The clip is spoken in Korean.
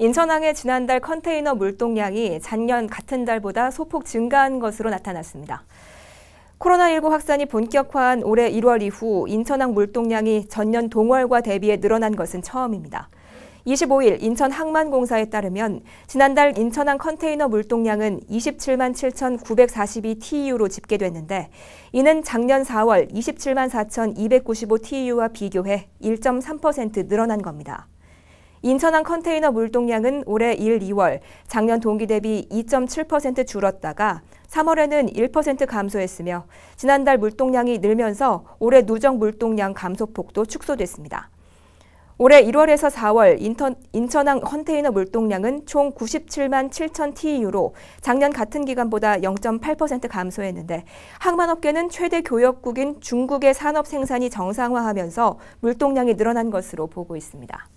인천항의 지난달 컨테이너 물동량이 작년 같은 달보다 소폭 증가한 것으로 나타났습니다. 코로나19 확산이 본격화한 올해 1월 이후 인천항 물동량이 전년 동월과 대비해 늘어난 것은 처음입니다. 25일 인천항만공사에 따르면 지난달 인천항 컨테이너 물동량은 27만 7,942TEU로 집계됐는데 이는 작년 4월 27만 4,295TEU와 비교해 1.3% 늘어난 겁니다. 인천항 컨테이너 물동량은 올해 1, 2월 작년 동기 대비 2.7% 줄었다가 3월에는 1% 감소했으며 지난달 물동량이 늘면서 올해 누적 물동량 감소폭도 축소됐습니다. 올해 1월에서 4월 인턴, 인천항 컨테이너 물동량은 총 97만 7천 TEU로 작년 같은 기간보다 0.8% 감소했는데 항만업계는 최대 교역국인 중국의 산업 생산이 정상화하면서 물동량이 늘어난 것으로 보고 있습니다.